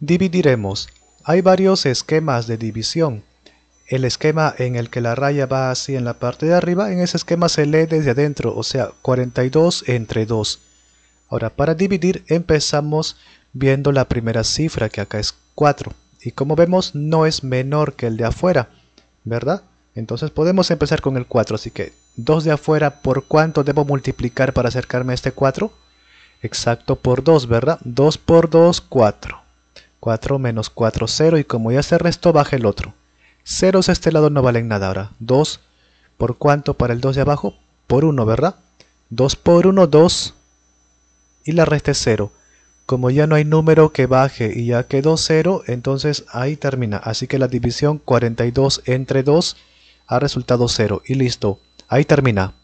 Dividiremos. Hay varios esquemas de división. El esquema en el que la raya va así en la parte de arriba, en ese esquema se lee desde adentro, o sea, 42 entre 2. Ahora, para dividir empezamos viendo la primera cifra, que acá es 4. Y como vemos, no es menor que el de afuera, ¿verdad? Entonces podemos empezar con el 4, así que 2 de afuera, ¿por cuánto debo multiplicar para acercarme a este 4? Exacto, por 2, ¿verdad? 2 por 2, 4. 4 menos 4, 0 y como ya se restó baja el otro. Ceros de este lado no valen nada ahora. 2, ¿por cuánto para el 2 de abajo? Por 1, ¿verdad? 2 por 1, 2 y la resta es 0. Como ya no hay número que baje y ya quedó 0, entonces ahí termina. Así que la división 42 entre 2 ha resultado 0 y listo. Ahí termina.